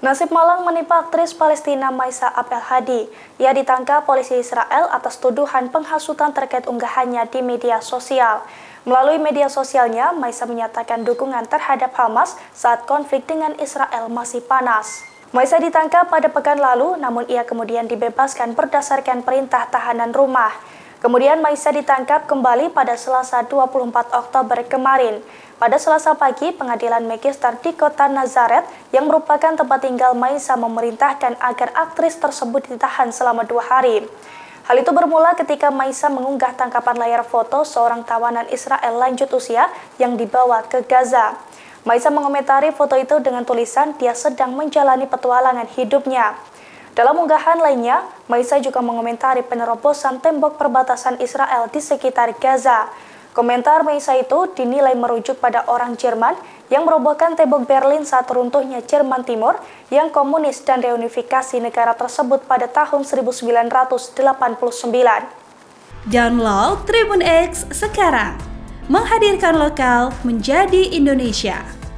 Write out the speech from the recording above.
Nasib malang menimpa aktris Palestina Maisa Abel Hadi. Ia ditangkap polisi Israel atas tuduhan penghasutan terkait unggahannya di media sosial. Melalui media sosialnya, Maisa menyatakan dukungan terhadap Hamas saat konflik dengan Israel masih panas. Maisa ditangkap pada pekan lalu, namun ia kemudian dibebaskan berdasarkan perintah tahanan rumah. Kemudian Maisa ditangkap kembali pada Selasa 24 Oktober kemarin. Pada selasa pagi, pengadilan Magister di kota Nazareth yang merupakan tempat tinggal Maisa memerintahkan agar aktris tersebut ditahan selama dua hari. Hal itu bermula ketika Maisa mengunggah tangkapan layar foto seorang tawanan Israel lanjut usia yang dibawa ke Gaza. Maisa mengomentari foto itu dengan tulisan dia sedang menjalani petualangan hidupnya. Dalam unggahan lainnya, Maisa juga mengomentari penerobosan tembok perbatasan Israel di sekitar Gaza. Komentar Meisa itu dinilai merujuk pada orang Jerman yang merobohkan tembok Berlin saat runtuhnya Jerman Timur yang komunis dan reunifikasi negara tersebut pada tahun 1989. Download Tribun X sekarang, menghadirkan lokal menjadi Indonesia.